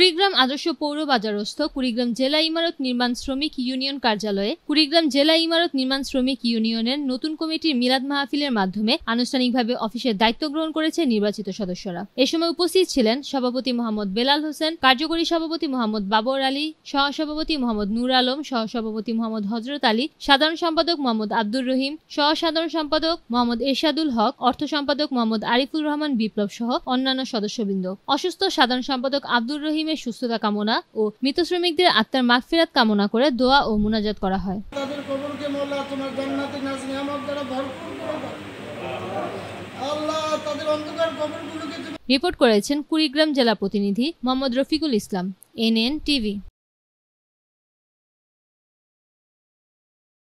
কুড়িগ্রাম আদর্শ পৌর বাজারস্থ কুড়িগ্রাম জেলা ইমারত নির্মাণ শ্রমিক ইউনিয়ন কার্যালয়ে কুড়িগ্রাম জেলা ইমারত নির্মাণ শ্রমিক ইউনিয়নের নতুন কমিটির মিলাদ মাহফিলের মাধ্যমে আনুষ্ঠানিকভাবে অফিসের দায়িত্ব গ্রহণ করেছে নির্বাচিত সদস্যরা এ সময় উপস্থিত ছিলেন সভাপতি মোহাম্মদ বেলাল হোসেন কার্যকরী সভাপতি মোহাম্মদ বাবর আলী সহসভাপতি মোহাম্মদ নূর আলম সহসভাপতি মোহাম্মদ হজরত আলী সাধারণ সম্পাদক মোহাম্মদ আব্দুর রহিম সহসাধারণ সম্পাদক মোহাম্মদ এরশাদুল হক অর্থ সম্পাদক মোহাম্মদ আরিফুর রহমান বিপ্লব সহ অন্যান্য সদস্যবৃন্দ অসুস্থ সাধারণ সম্পাদক আব্দুর রহিম মুসলিমের সুস্থতা কামনা ও মৃত শ্রমিকদের আত্মার মাগফিরাত কামনা করে দোয়া ও মোনাজাত করা হয় তাদের কবরকে মোল্লা তোমার দ্বারা ভরপুর আল্লাহ তাদের অন্ধকার কবরগুলোকে রিপোর্ট করেছেন কুড়িগ্রাম জেলা প্রতিনিধি মোহাম্মদ রফিকুল ইসলাম এনএন টিভি